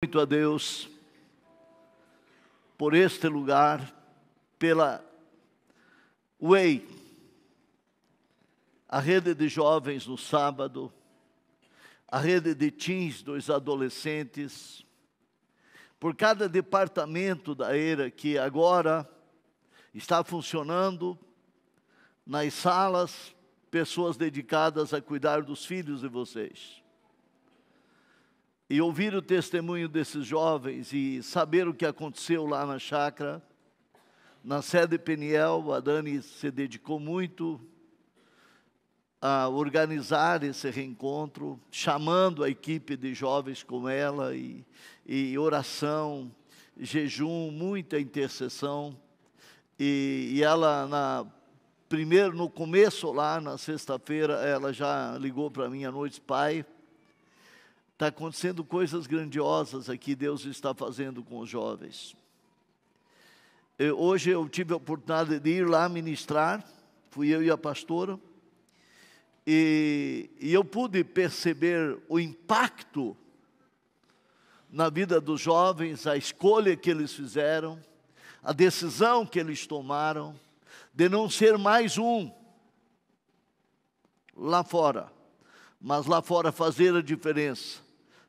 muito a Deus por este lugar, pela Way, a rede de jovens no sábado, a rede de teens dos adolescentes, por cada departamento da ERA que agora está funcionando, nas salas, pessoas dedicadas a cuidar dos filhos de vocês e ouvir o testemunho desses jovens e saber o que aconteceu lá na chácara, na sede Peniel, a Dani se dedicou muito a organizar esse reencontro, chamando a equipe de jovens com ela e, e oração, jejum, muita intercessão. E, e ela, na, primeiro, no começo lá, na sexta-feira, ela já ligou para mim à noite, pai, Está acontecendo coisas grandiosas aqui, Deus está fazendo com os jovens. Eu, hoje eu tive a oportunidade de ir lá ministrar, fui eu e a pastora, e, e eu pude perceber o impacto na vida dos jovens, a escolha que eles fizeram, a decisão que eles tomaram de não ser mais um lá fora, mas lá fora fazer a diferença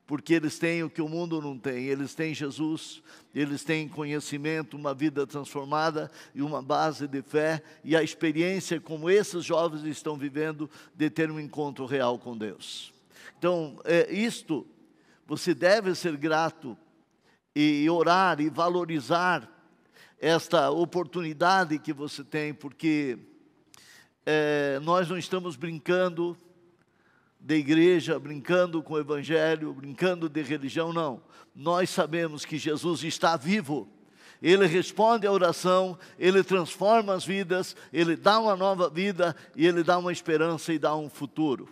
porque eles têm o que o mundo não tem. Eles têm Jesus, eles têm conhecimento, uma vida transformada e uma base de fé, e a experiência como esses jovens estão vivendo de ter um encontro real com Deus. Então, é, isto, você deve ser grato e orar e valorizar esta oportunidade que você tem, porque é, nós não estamos brincando da igreja, brincando com o evangelho, brincando de religião, não. Nós sabemos que Jesus está vivo. Ele responde à oração, ele transforma as vidas, ele dá uma nova vida e ele dá uma esperança e dá um futuro.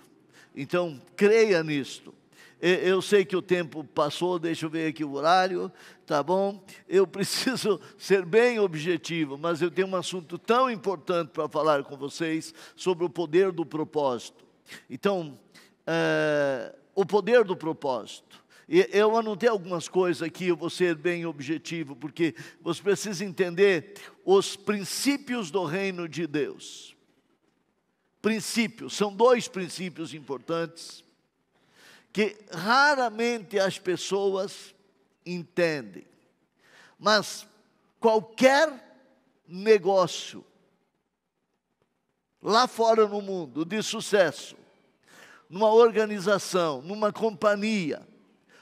Então, creia nisto. Eu sei que o tempo passou, deixa eu ver aqui o horário, tá bom? Eu preciso ser bem objetivo, mas eu tenho um assunto tão importante para falar com vocês sobre o poder do propósito. Então, eh, o poder do propósito. E eu anotei algumas coisas aqui, eu vou ser bem objetivo, porque você precisa entender os princípios do reino de Deus. Princípios, são dois princípios importantes que raramente as pessoas entendem. Mas qualquer negócio lá fora no mundo de sucesso numa organização, numa companhia,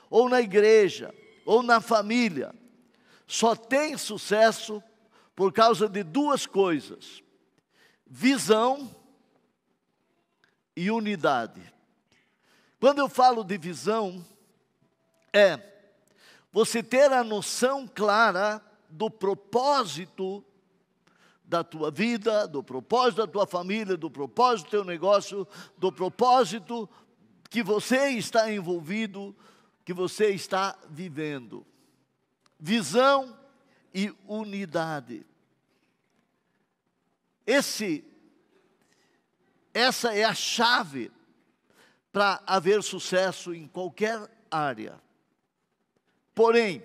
ou na igreja, ou na família, só tem sucesso por causa de duas coisas: visão e unidade. Quando eu falo de visão, é você ter a noção clara do propósito da tua vida, do propósito da tua família, do propósito do teu negócio, do propósito que você está envolvido, que você está vivendo. Visão e unidade. Esse essa é a chave para haver sucesso em qualquer área. Porém,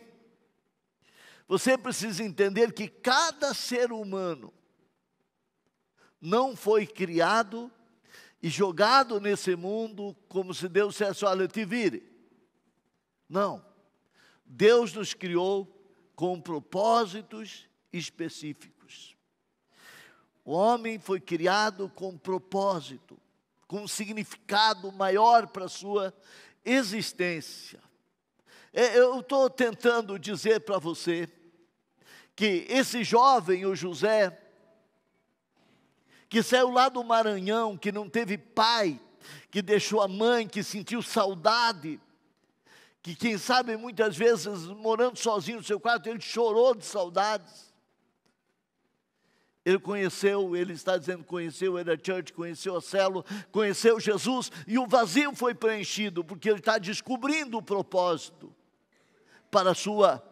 você precisa entender que cada ser humano não foi criado e jogado nesse mundo como se Deus dissesse: olha, te vire. Não. Deus nos criou com propósitos específicos. O homem foi criado com propósito, com um significado maior para a sua existência. É, eu estou tentando dizer para você que esse jovem, o José, que saiu lá do Maranhão, que não teve pai, que deixou a mãe, que sentiu saudade, que quem sabe muitas vezes morando sozinho no seu quarto, ele chorou de saudades. Ele conheceu, ele está dizendo, conheceu era Church, conheceu a Celo, conheceu Jesus e o vazio foi preenchido, porque ele está descobrindo o propósito para a sua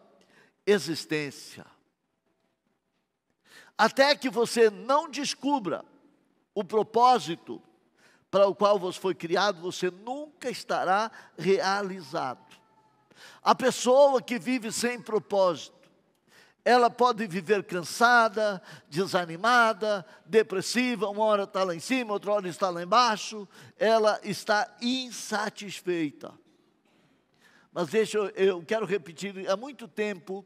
existência até que você não descubra o propósito para o qual você foi criado, você nunca estará realizado. A pessoa que vive sem propósito, ela pode viver cansada, desanimada, depressiva, uma hora está lá em cima, outra hora está lá embaixo, ela está insatisfeita. Mas deixa eu, eu quero repetir, há muito tempo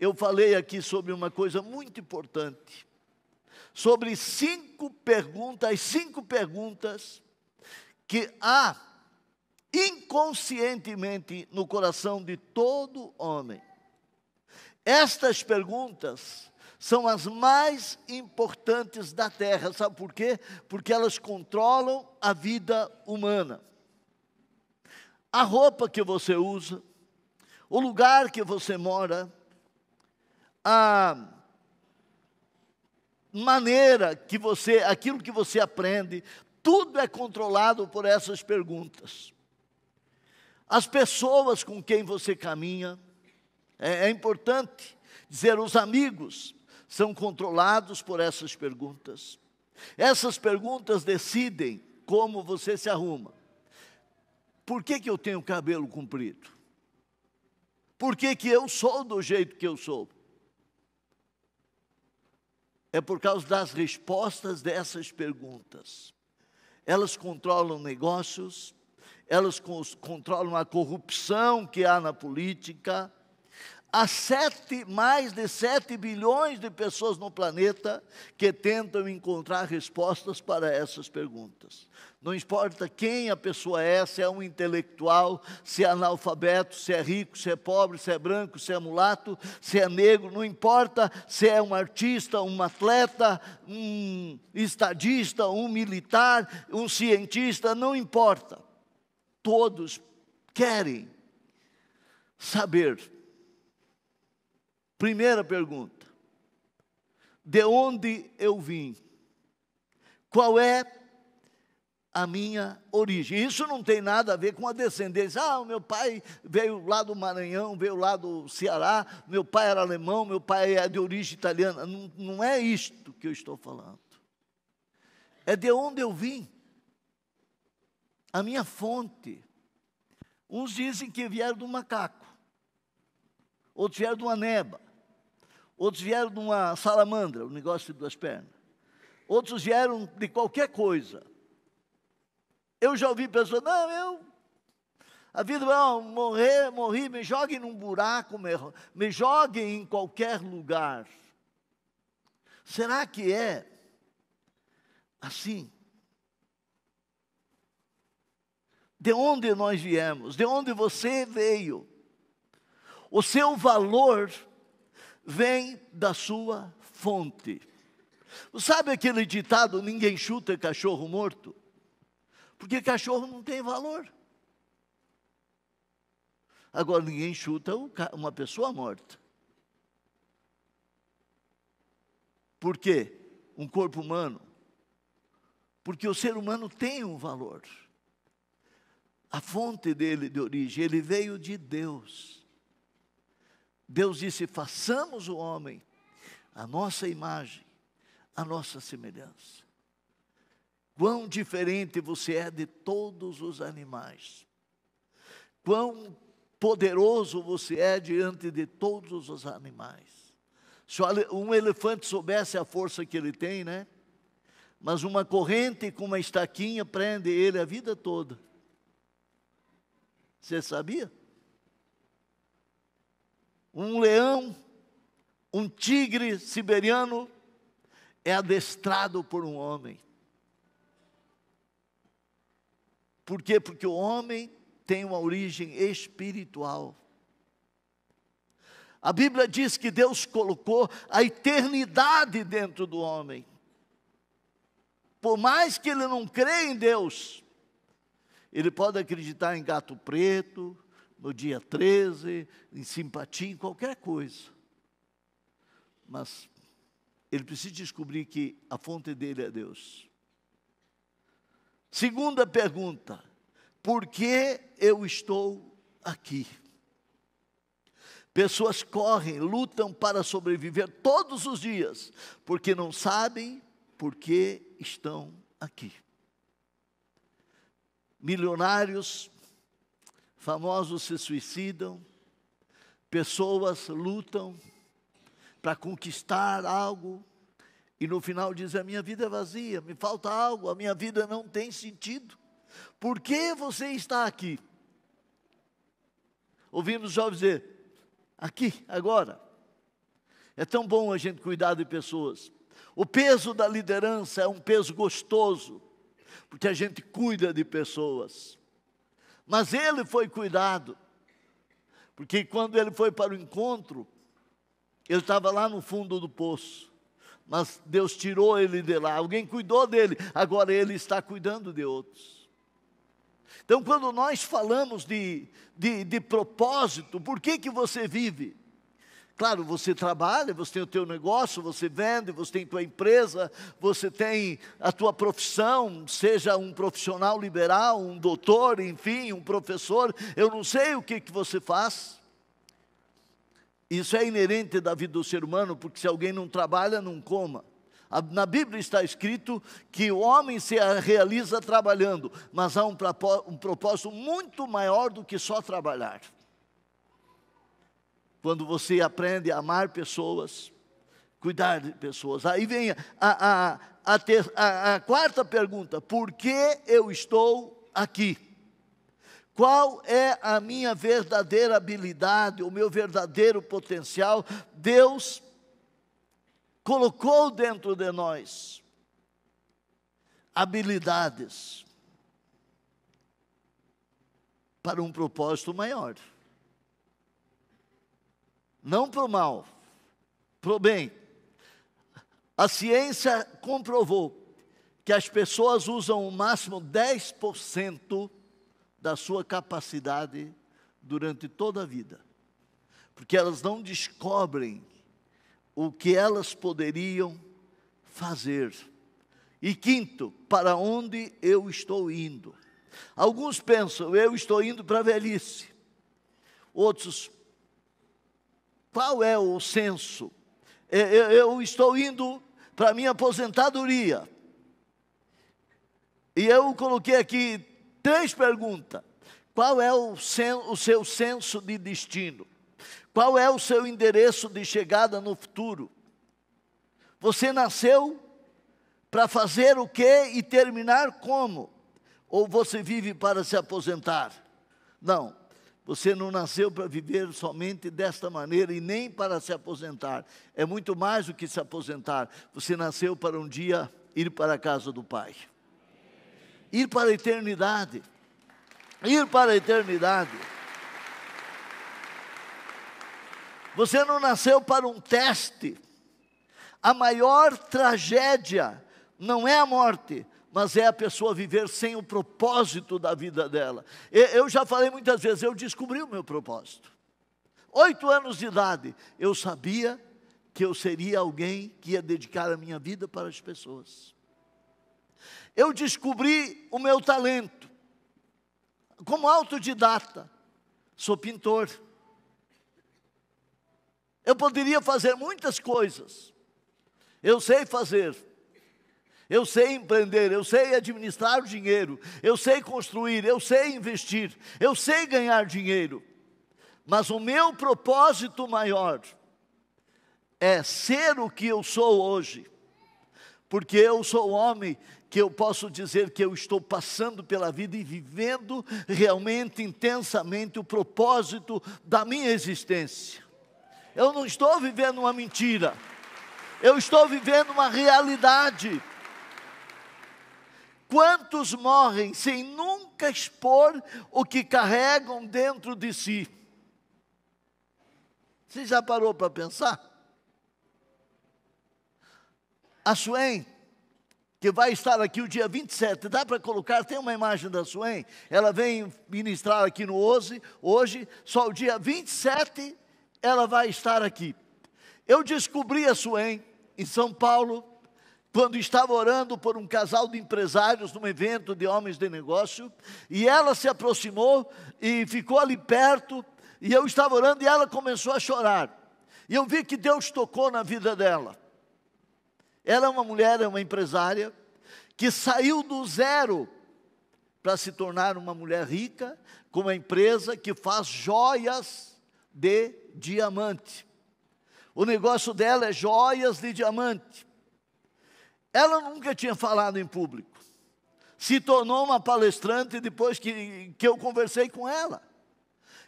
eu falei aqui sobre uma coisa muito importante, sobre cinco perguntas, cinco perguntas que há inconscientemente no coração de todo homem. Estas perguntas são as mais importantes da Terra, sabe por quê? Porque elas controlam a vida humana. A roupa que você usa, o lugar que você mora, a maneira que você, aquilo que você aprende, tudo é controlado por essas perguntas. As pessoas com quem você caminha, é, é importante dizer, os amigos são controlados por essas perguntas. Essas perguntas decidem como você se arruma. Por que, que eu tenho cabelo comprido? Por que, que eu sou do jeito que eu sou? É por causa das respostas dessas perguntas. Elas controlam negócios, elas controlam a corrupção que há na política, Há sete, mais de 7 bilhões de pessoas no planeta que tentam encontrar respostas para essas perguntas. Não importa quem a pessoa é, se é um intelectual, se é analfabeto, se é rico, se é pobre, se é branco, se é mulato, se é negro, não importa se é um artista, um atleta, um estadista, um militar, um cientista, não importa. Todos querem saber Primeira pergunta: de onde eu vim? Qual é a minha origem? Isso não tem nada a ver com a descendência. Ah, o meu pai veio lá do Maranhão, veio lá do Ceará, meu pai era alemão, meu pai é de origem italiana. Não, não é isto que eu estou falando. É de onde eu vim, a minha fonte. Uns dizem que vieram do macaco, outros vieram de uma neba Outros vieram de uma salamandra, um negócio de duas pernas. Outros vieram de qualquer coisa. Eu já ouvi pessoas, não, eu. A vida vai morrer, morri, me joguem num buraco, me, me joguem em qualquer lugar. Será que é assim? De onde nós viemos? De onde você veio? O seu valor vem da sua fonte. Sabe aquele ditado: ninguém chuta cachorro morto? Porque cachorro não tem valor. Agora, ninguém chuta uma pessoa morta. Por quê? Um corpo humano. Porque o ser humano tem um valor. A fonte dele de origem, ele veio de Deus. Deus disse: façamos o homem a nossa imagem, a nossa semelhança. Quão diferente você é de todos os animais. Quão poderoso você é diante de todos os animais. Se um elefante soubesse a força que ele tem, né? Mas uma corrente com uma estaquinha prende ele a vida toda. Você sabia? um leão, um tigre siberiano é adestrado por um homem. Por quê? Porque o homem tem uma origem espiritual. A Bíblia diz que Deus colocou a eternidade dentro do homem. Por mais que ele não crê em Deus, ele pode acreditar em gato preto, no dia 13, em simpatia, em qualquer coisa. Mas ele precisa descobrir que a fonte dele é Deus. Segunda pergunta: por que eu estou aqui? Pessoas correm, lutam para sobreviver todos os dias, porque não sabem por que estão aqui. Milionários famosos se suicidam, pessoas lutam para conquistar algo e no final diz: a minha vida é vazia, me falta algo, a minha vida não tem sentido. Por que você está aqui? Ouvimos Jó dizer: aqui, agora. É tão bom a gente cuidar de pessoas. O peso da liderança é um peso gostoso, porque a gente cuida de pessoas. Mas ele foi cuidado, porque quando ele foi para o encontro, ele estava lá no fundo do poço, mas Deus tirou ele de lá, alguém cuidou dele, agora ele está cuidando de outros. Então, quando nós falamos de, de, de propósito, por que, que você vive? Claro, você trabalha, você tem o teu negócio, você vende, você tem tua empresa, você tem a tua profissão, seja um profissional liberal, um doutor, enfim, um professor, eu não sei o que, que você faz. Isso é inerente da vida do ser humano, porque se alguém não trabalha, não coma. Na Bíblia está escrito que o homem se realiza trabalhando, mas há um propósito muito maior do que só trabalhar quando você aprende a amar pessoas, cuidar de pessoas. Aí vem a, a, a, ter, a, a quarta pergunta: por que eu estou aqui? Qual é a minha verdadeira habilidade, o meu verdadeiro potencial? Deus colocou dentro de nós habilidades para um propósito maior não para o mal, para o bem. A ciência comprovou que as pessoas usam o máximo 10% da sua capacidade durante toda a vida, porque elas não descobrem o que elas poderiam fazer. E quinto, para onde eu estou indo? Alguns pensam, eu estou indo para a velhice. Outros qual é o senso? Eu, eu estou indo para minha aposentadoria. E eu coloquei aqui três perguntas. Qual é o, sen, o seu senso de destino? Qual é o seu endereço de chegada no futuro? Você nasceu para fazer o que e terminar como? Ou você vive para se aposentar? Não. Você não nasceu para viver somente desta maneira e nem para se aposentar. É muito mais do que se aposentar. Você nasceu para um dia ir para a casa do Pai. Ir para a eternidade. Ir para a eternidade. Você não nasceu para um teste. A maior tragédia não é a morte, mas é a pessoa viver sem o propósito da vida dela. Eu já falei muitas vezes, eu descobri o meu propósito. Oito anos de idade, eu sabia que eu seria alguém que ia dedicar a minha vida para as pessoas. Eu descobri o meu talento. Como autodidata, sou pintor. Eu poderia fazer muitas coisas. Eu sei fazer eu sei empreender, eu sei administrar o dinheiro, eu sei construir, eu sei investir, eu sei ganhar dinheiro. Mas o meu propósito maior é ser o que eu sou hoje. Porque eu sou o homem que eu posso dizer que eu estou passando pela vida e vivendo realmente intensamente o propósito da minha existência. Eu não estou vivendo uma mentira, eu estou vivendo uma realidade. Quantos morrem sem nunca expor o que carregam dentro de si? Você já parou para pensar? A Suém, que vai estar aqui o dia 27, dá para colocar, tem uma imagem da Suém, ela vem ministrar aqui no OZE, hoje, só o dia 27 ela vai estar aqui. Eu descobri a Suém em São Paulo, quando estava orando por um casal de empresários num evento de homens de negócio, e ela se aproximou e ficou ali perto, e eu estava orando e ela começou a chorar. E eu vi que Deus tocou na vida dela. Ela é uma mulher, é uma empresária, que saiu do zero para se tornar uma mulher rica, com uma empresa que faz joias de diamante. O negócio dela é joias de diamante. Ela nunca tinha falado em público. Se tornou uma palestrante depois que, que eu conversei com ela.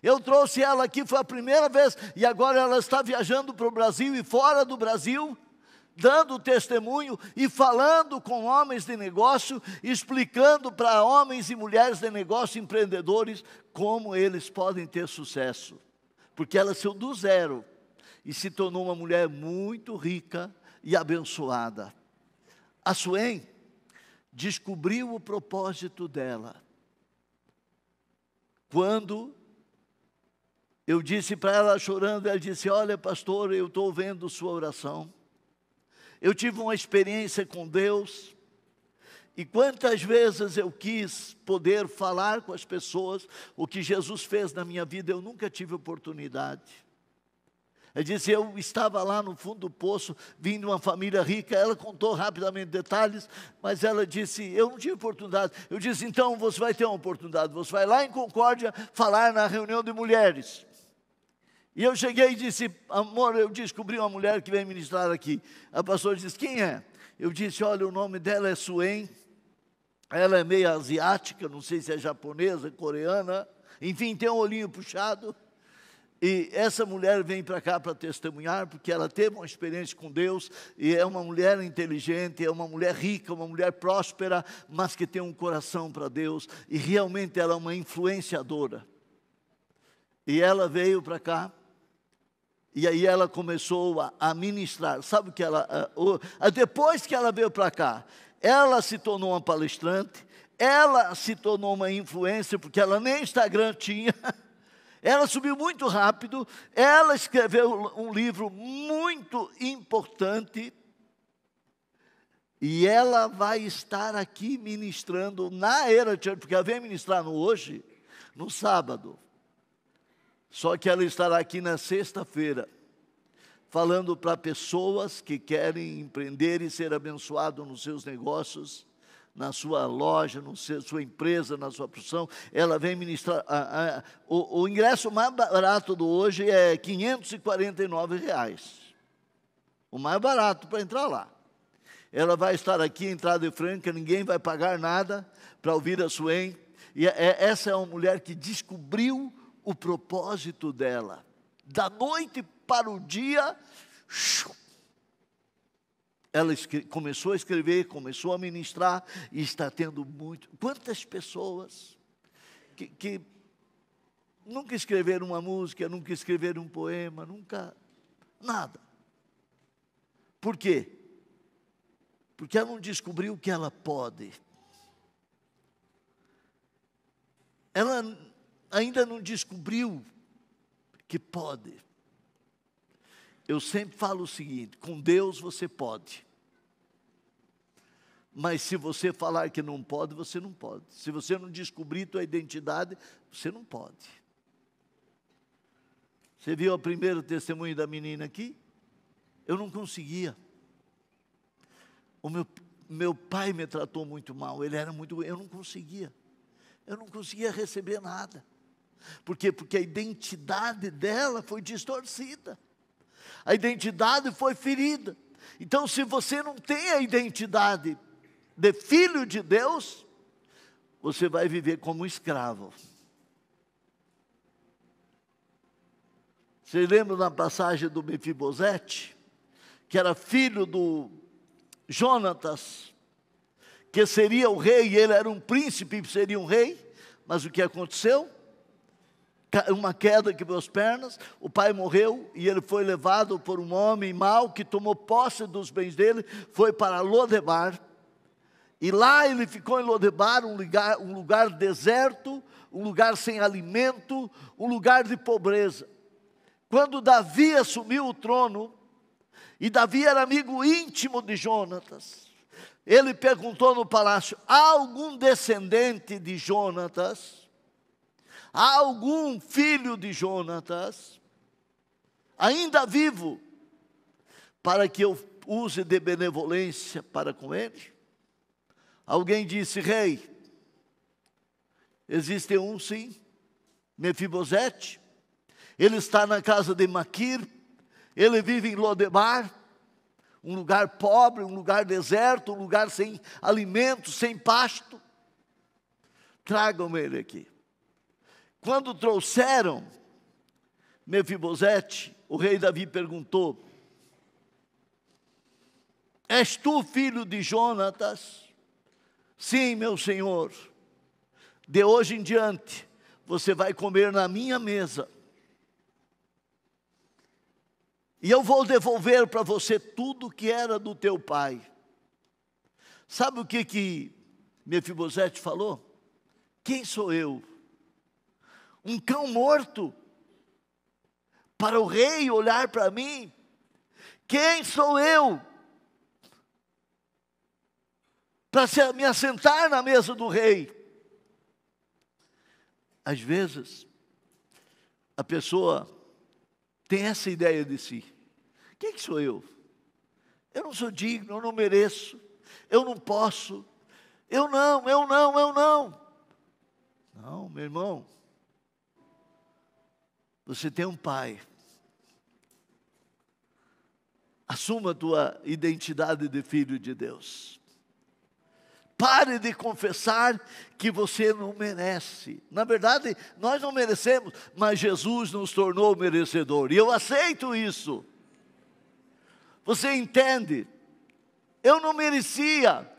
Eu trouxe ela aqui, foi a primeira vez, e agora ela está viajando para o Brasil e fora do Brasil, dando testemunho e falando com homens de negócio, explicando para homens e mulheres de negócio empreendedores como eles podem ter sucesso. Porque ela saiu do zero e se tornou uma mulher muito rica e abençoada. A Suen descobriu o propósito dela. Quando eu disse para ela chorando, ela disse: Olha, pastor, eu estou vendo sua oração. Eu tive uma experiência com Deus. E quantas vezes eu quis poder falar com as pessoas o que Jesus fez na minha vida, eu nunca tive oportunidade. Ela disse: Eu estava lá no fundo do poço, vindo uma família rica. Ela contou rapidamente detalhes, mas ela disse: Eu não tive oportunidade. Eu disse: Então você vai ter uma oportunidade. Você vai lá em Concórdia falar na reunião de mulheres. E eu cheguei e disse: Amor, eu descobri uma mulher que vem ministrar aqui. A pastora disse: Quem é? Eu disse: Olha, o nome dela é Suen. Ela é meio asiática, não sei se é japonesa, coreana. Enfim, tem um olhinho puxado. E essa mulher vem para cá para testemunhar, porque ela teve uma experiência com Deus, e é uma mulher inteligente, é uma mulher rica, uma mulher próspera, mas que tem um coração para Deus, e realmente ela é uma influenciadora. E ela veio para cá, e aí ela começou a, ministrar. Sabe o que ela. depois que ela veio para cá, ela se tornou uma palestrante, ela se tornou uma influência, porque ela nem Instagram tinha. Ela subiu muito rápido, ela escreveu um livro muito importante. E ela vai estar aqui ministrando na Era Church, porque ela vem ministrar no hoje, no sábado. Só que ela estará aqui na sexta-feira, falando para pessoas que querem empreender e ser abençoado nos seus negócios na sua loja, na sua empresa, na sua produção, ela vem ministrar. A, a, o, o, ingresso mais barato do hoje é 549 reais. O mais barato para entrar lá. Ela vai estar aqui, entrada franca, ninguém vai pagar nada para ouvir a Suem. E é, é, essa é uma mulher que descobriu o propósito dela. Da noite para o dia, shup, ela começou a escrever, começou a ministrar e está tendo muito. Quantas pessoas que, que nunca escreveram uma música, nunca escreveram um poema, nunca. nada. Por quê? Porque ela não descobriu o que ela pode. Ela ainda não descobriu que pode. Eu sempre falo o seguinte: com Deus você pode. Mas se você falar que não pode, você não pode. Se você não descobrir tua identidade, você não pode. Você viu o primeiro testemunho da menina aqui? Eu não conseguia. O meu, meu pai me tratou muito mal, ele era muito. Eu não conseguia. Eu não conseguia receber nada. Por quê? Porque a identidade dela foi distorcida a identidade foi ferida. Então, se você não tem a identidade de filho de Deus, você vai viver como um escravo. Vocês lembram da passagem do Mefibosete, que era filho do Jonatas, que seria o rei, ele era um príncipe, seria um rei, mas o que aconteceu? uma queda quebrou as pernas, o pai morreu e ele foi levado por um homem mau que tomou posse dos bens dele, foi para Lodebar. E lá ele ficou em Lodebar, um lugar, um lugar deserto, um lugar sem alimento, um lugar de pobreza. Quando Davi assumiu o trono, e Davi era amigo íntimo de Jonatas, ele perguntou no palácio: há algum descendente de Jonatas? há algum filho de Jonatas ainda vivo para que eu use de benevolência para com ele? Alguém disse, rei, existe um sim, Mefibosete, ele está na casa de Maquir, ele vive em Lodebar, um lugar pobre, um lugar deserto, um lugar sem alimento, sem pasto. Tragam ele aqui. Quando trouxeram Mefibosete, o rei Davi perguntou: És tu filho de Jonatas? Sim, meu senhor. De hoje em diante, você vai comer na minha mesa. E eu vou devolver para você tudo que era do teu pai. Sabe o que que Mefibosete falou? Quem sou eu um cão morto, para o rei olhar para mim? Quem sou eu? Para me assentar na mesa do rei. Às vezes, a pessoa tem essa ideia de si: quem sou eu? Eu não sou digno, eu não mereço, eu não posso, eu não, eu não, eu não. Não, meu irmão, você tem um pai. Assuma a tua identidade de filho de Deus. Pare de confessar que você não merece. Na verdade, nós não merecemos, mas Jesus nos tornou merecedor. E eu aceito isso. Você entende? Eu não merecia,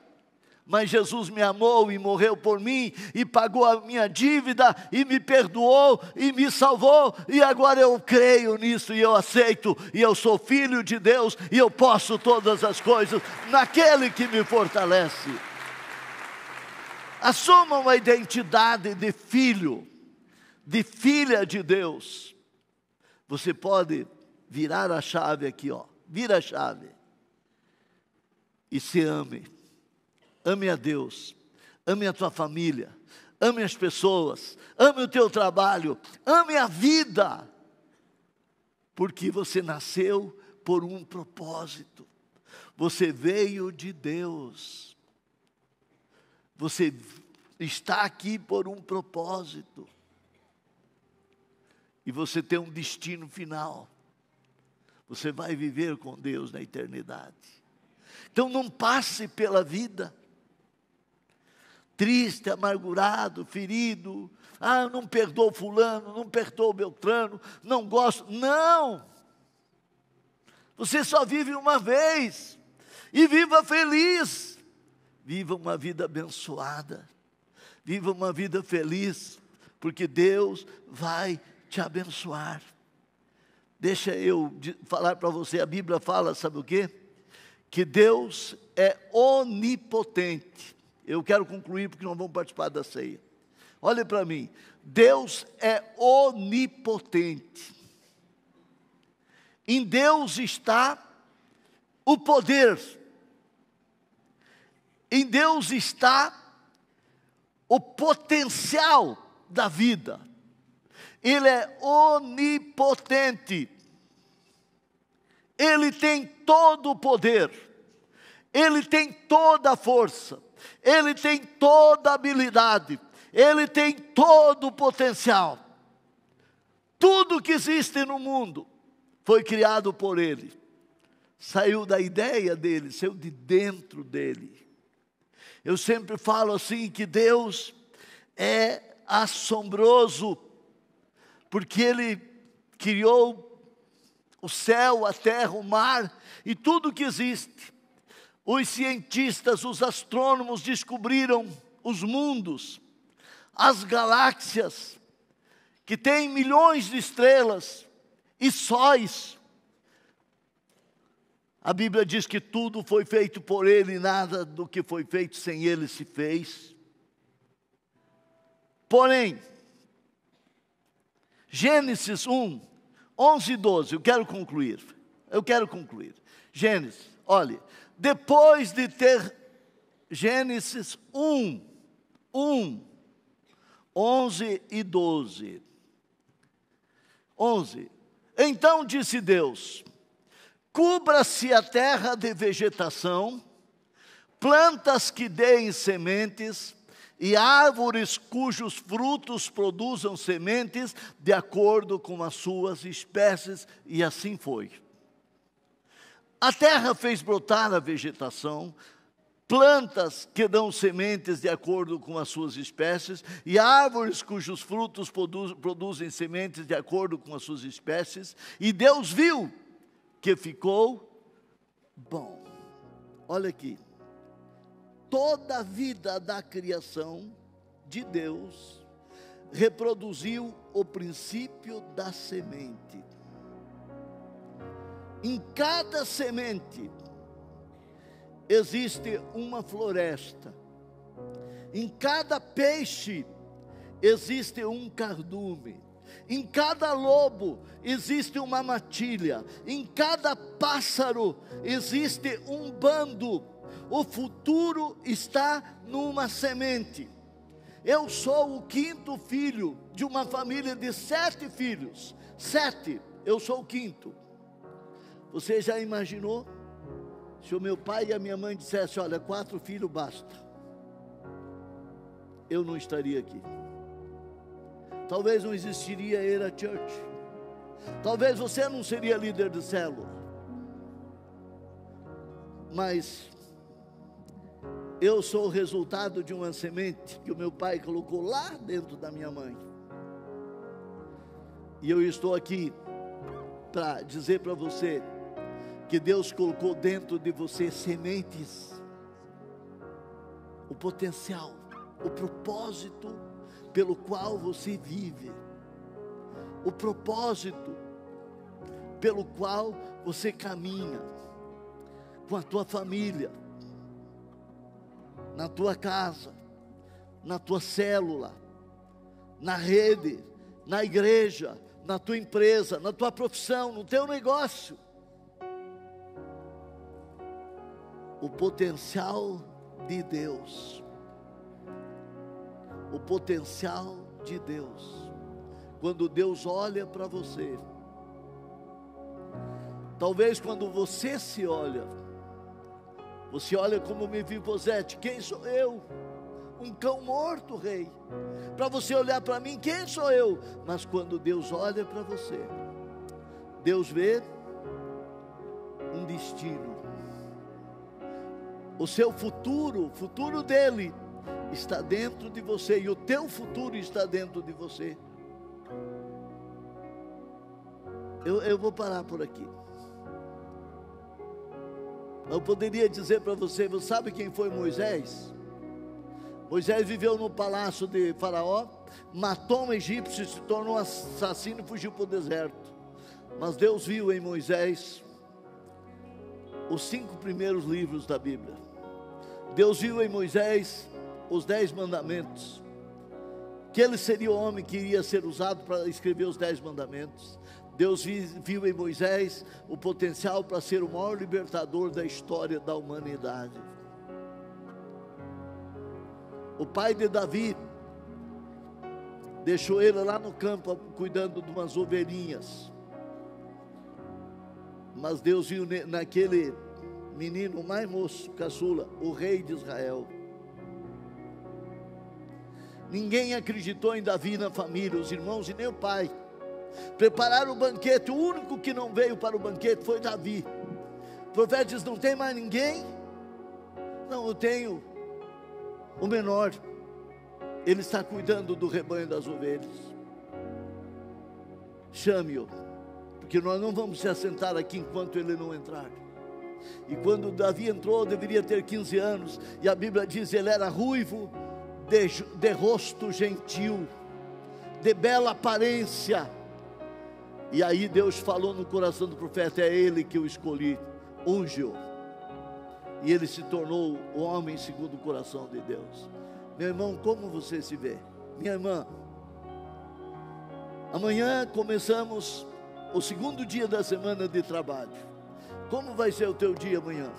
mas Jesus me amou e morreu por mim, e pagou a minha dívida, e me perdoou, e me salvou, e agora eu creio nisso, e eu aceito, e eu sou filho de Deus, e eu posso todas as coisas naquele que me fortalece. Assuma uma identidade de filho, de filha de Deus. Você pode virar a chave aqui, ó. Vira a chave. E se ame Ame a Deus, ame a tua família, ame as pessoas, ame o teu trabalho, ame a vida, porque você nasceu por um propósito, você veio de Deus, você está aqui por um propósito, e você tem um destino final, você vai viver com Deus na eternidade. Então não passe pela vida triste, amargurado, ferido. Ah, não perdoou fulano, não perdoou Beltrano, não gosto. Não! Você só vive uma vez. E viva feliz. Viva uma vida abençoada. Viva uma vida feliz, porque Deus vai te abençoar. Deixa eu falar para você, a Bíblia fala, sabe o quê? Que Deus é onipotente. Eu quero concluir porque não vamos participar da ceia. Olhe para mim. Deus é onipotente. Em Deus está o poder. Em Deus está o potencial da vida. Ele é onipotente. Ele tem todo o poder. Ele tem toda a força. Ele tem toda a habilidade, ele tem todo o potencial. Tudo que existe no mundo foi criado por ele. Saiu da ideia dele, saiu de dentro dele. Eu sempre falo assim que Deus é assombroso, porque ele criou o céu, a terra, o mar e tudo que existe. Os cientistas, os astrônomos descobriram os mundos, as galáxias, que têm milhões de estrelas e sóis. A Bíblia diz que tudo foi feito por Ele, nada do que foi feito sem Ele se fez. Porém, Gênesis 1, 11 e 12, eu quero concluir. Eu quero concluir. Gênesis, olhe, depois de ter Gênesis 1, 1, 11 e 12. 11. Então disse Deus: cubra-se a terra de vegetação, plantas que deem sementes, e árvores cujos frutos produzam sementes de acordo com as suas espécies, e assim foi. A terra fez brotar a vegetação, plantas que dão sementes de acordo com as suas espécies, e árvores cujos frutos produzem, produzem sementes de acordo com as suas espécies, e Deus viu que ficou bom. Olha aqui, toda a vida da criação de Deus reproduziu o princípio da semente. Em cada semente existe uma floresta. Em cada peixe existe um cardume. Em cada lobo existe uma matilha. Em cada pássaro existe um bando. O futuro está numa semente. Eu sou o quinto filho de uma família de sete filhos. Sete, eu sou o quinto. Você já imaginou? Se o meu pai e a minha mãe dissessem, olha, quatro filhos basta, eu não estaria aqui. Talvez não existiria Era Church. Talvez você não seria líder do céu. Mas eu sou o resultado de uma semente que o meu pai colocou lá dentro da minha mãe. E eu estou aqui para dizer para você que Deus colocou dentro de você sementes, o potencial, o propósito pelo qual você vive, o propósito pelo qual você caminha com a tua família, na tua casa, na tua célula, na rede, na igreja, na tua empresa, na tua profissão, no teu negócio. o potencial de Deus. O potencial de Deus. Quando Deus olha para você, talvez quando você se olha, você olha como me vi Posete, quem sou eu? Um cão morto, rei. Para você olhar para mim, quem sou eu? Mas quando Deus olha para você, Deus vê um destino o seu futuro, o futuro dele, está dentro de você e o teu futuro está dentro de você. Eu, eu vou parar por aqui. Eu poderia dizer para você, você sabe quem foi Moisés? Moisés viveu no palácio de Faraó, matou um egípcio, se tornou assassino e fugiu para o deserto. Mas Deus viu em Moisés os cinco primeiros livros da Bíblia. Deus viu em Moisés os dez mandamentos, que ele seria o homem que iria ser usado para escrever os dez mandamentos. Deus viu em Moisés o potencial para ser o maior libertador da história da humanidade. O pai de Davi deixou ele lá no campo cuidando de umas ovelhinhas. Mas Deus viu naquele menino mais moço, caçula, o rei de Israel. Ninguém acreditou em Davi na família, os irmãos e nem o pai. Prepararam o banquete, o único que não veio para o banquete foi Davi. O profeta diz: Não tem mais ninguém? Não, eu tenho o menor. Ele está cuidando do rebanho das ovelhas. Chame-o, porque nós não vamos se assentar aqui enquanto ele não entrar. E quando Davi entrou, deveria ter 15 anos, e a Bíblia diz: ele era ruivo, de, de rosto gentil, de bela aparência. E aí Deus falou no coração do profeta: é ele que eu escolhi, unge-o. E ele se tornou o homem segundo o coração de Deus. Meu irmão, como você se vê? Minha irmã, amanhã começamos o segundo dia da semana de trabalho. Como vai ser o teu dia amanhã?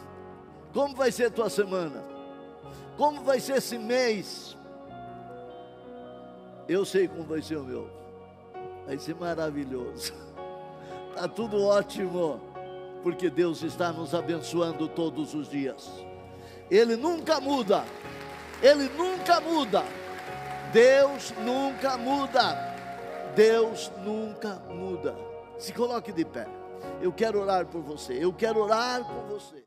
Como vai ser a tua semana? Como vai ser esse mês? Eu sei como vai ser o meu. Vai ser maravilhoso. Está tudo ótimo. Porque Deus está nos abençoando todos os dias. Ele nunca muda. Ele nunca muda. Deus nunca muda. Deus nunca muda. Se coloque de pé. Eu quero orar por você. Eu quero orar por você.